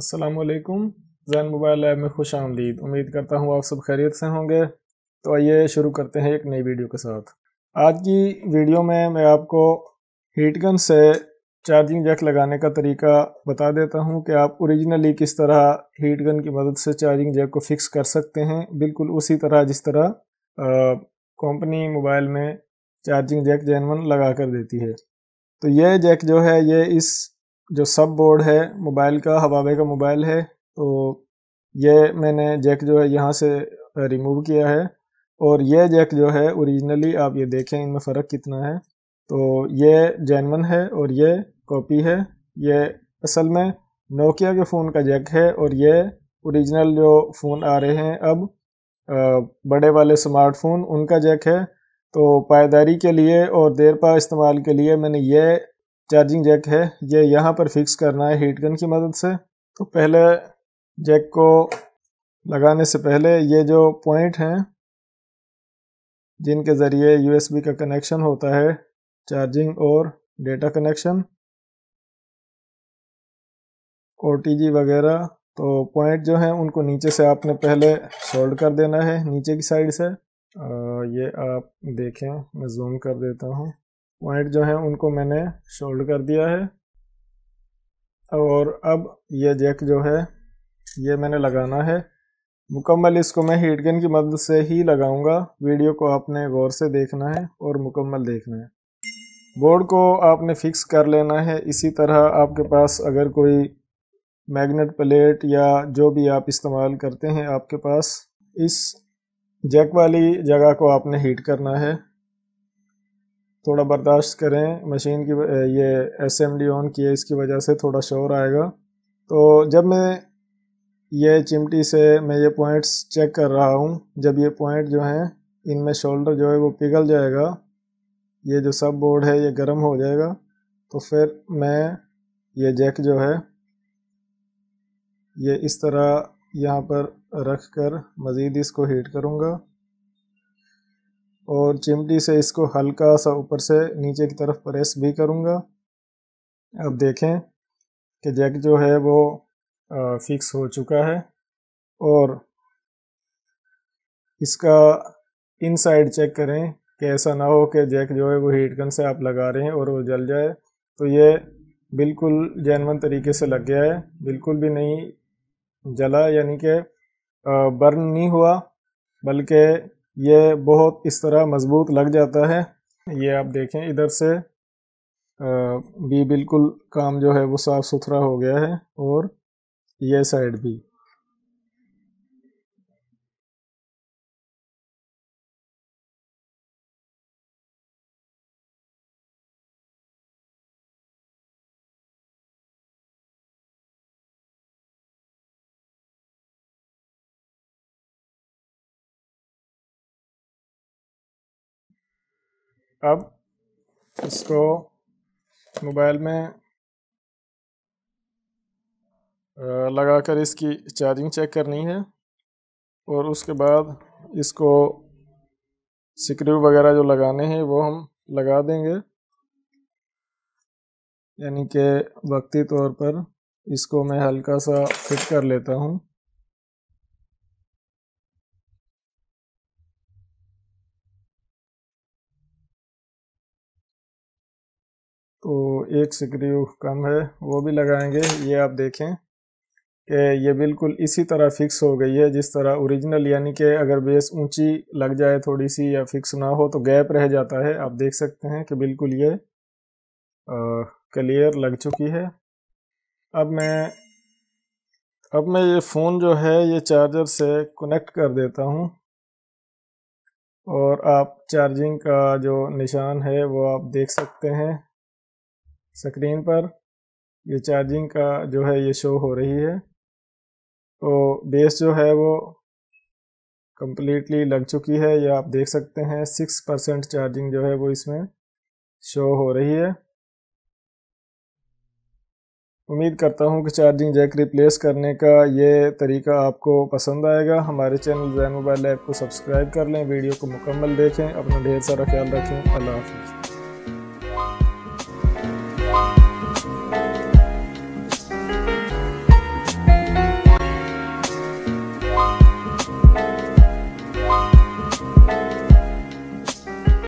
असलकुम Jain mobile app में खुश आमदीद उम्मीद करता हूँ आप सब खैरियत से होंगे तो आइए शुरू करते हैं एक नई वीडियो के साथ आज की वीडियो में मैं आपको हीट गन से चार्जिंग जैक लगाने का तरीका बता देता हूँ कि आप ओरिजिनली किस तरह हीट गन की मदद से चार्जिंग जैक को फिक्स कर सकते हैं बिल्कुल उसी तरह जिस तरह कंपनी मोबाइल में चार्जिंग जैक जैन वन लगा कर देती है तो यह जैक जो है ये इस जो सब बोर्ड है मोबाइल का हवावे का मोबाइल है तो ये मैंने जैक जो है यहाँ से रिमूव किया है और ये जैक जो है ओरिजिनली आप ये देखें इनमें फ़र्क कितना है तो ये जैनवन है और ये कॉपी है ये असल में नोकिया के फ़ोन का जैक है और ये ओरिजिनल जो फ़ोन आ रहे हैं अब बड़े वाले स्मार्टफोन उनका जैक है तो पायदारी के लिए और देर पा इस्तेमाल के लिए मैंने ये चार्जिंग जैक है ये यहाँ पर फिक्स करना है हीट गन की मदद से तो पहले जैक को लगाने से पहले ये जो पॉइंट हैं जिनके ज़रिए यूएसबी का कनेक्शन होता है चार्जिंग और डेटा कनेक्शन ओ वगैरह तो पॉइंट जो हैं उनको नीचे से आपने पहले सोल्ड कर देना है नीचे की साइड से आ, ये आप देखें मैं जूम कर देता हूँ पॉइंट जो है उनको मैंने शोल्ड कर दिया है और अब ये जैक जो है ये मैंने लगाना है मुकम्मल इसको मैं हीट गन की मदद से ही लगाऊंगा वीडियो को आपने गौर से देखना है और मुकम्मल देखना है बोर्ड को आपने फिक्स कर लेना है इसी तरह आपके पास अगर कोई मैग्नेट प्लेट या जो भी आप इस्तेमाल करते हैं आपके पास इस जैक वाली जगह को आपने हीट करना है थोड़ा बर्दाश्त करें मशीन की ये एस एम डी ऑन किए इसकी वजह से थोड़ा शोर आएगा तो जब मैं ये चिमटी से मैं ये पॉइंट्स चेक कर रहा हूँ जब ये पॉइंट जो हैं इनमें शोल्डर जो है वो पिघल जाएगा ये जो सब बोर्ड है ये गर्म हो जाएगा तो फिर मैं ये जैक जो है ये इस तरह यहाँ पर रख कर मज़ीद इसको हीट करूँगा और चिमटी से इसको हल्का सा ऊपर से नीचे की तरफ प्रेस भी करूँगा अब देखें कि जैक जो है वो फिक्स हो चुका है और इसका इनसाइड चेक करें कि ऐसा ना हो कि जैक जो है वो हीट गन से आप लगा रहे हैं और वो जल जाए तो ये बिल्कुल जैनवन तरीके से लग गया है बिल्कुल भी नहीं जला यानी कि बर्न नहीं हुआ बल्कि ये बहुत इस तरह मज़बूत लग जाता है ये आप देखें इधर से भी बिल्कुल काम जो है वो साफ़ सुथरा हो गया है और यह साइड भी अब इसको मोबाइल में लगाकर इसकी चार्जिंग चेक करनी है और उसके बाद इसको स्क्रू वगैरह जो लगाने हैं वो हम लगा देंगे यानी कि वक्ती तौर पर इसको मैं हल्का सा फिट कर लेता हूँ तो एक स्क्रू कम है वो भी लगाएंगे ये आप देखें कि ये बिल्कुल इसी तरह फिक्स हो गई है जिस तरह ओरिजिनल यानी कि अगर बेस ऊंची लग जाए थोड़ी सी या फिक्स ना हो तो गैप रह जाता है आप देख सकते हैं कि बिल्कुल ये क्लियर लग चुकी है अब मैं अब मैं ये फ़ोन जो है ये चार्जर से कनेक्ट कर देता हूँ और आप चार्जिंग का जो निशान है वो आप देख सकते हैं स्क्रीन पर ये चार्जिंग का जो है ये शो हो रही है तो बेस जो है वो कम्प्लीटली लग चुकी है या आप देख सकते हैं सिक्स परसेंट चार्जिंग जो है वो इसमें शो हो रही है उम्मीद करता हूँ कि चार्जिंग जैक रिप्लेस करने का ये तरीका आपको पसंद आएगा हमारे चैनल जैन मोबाइल ऐप को सब्सक्राइब कर लें वीडियो को मुकम्मल देखें अपना ढेर सारा ख्याल रखें अल्लाह हाफिज़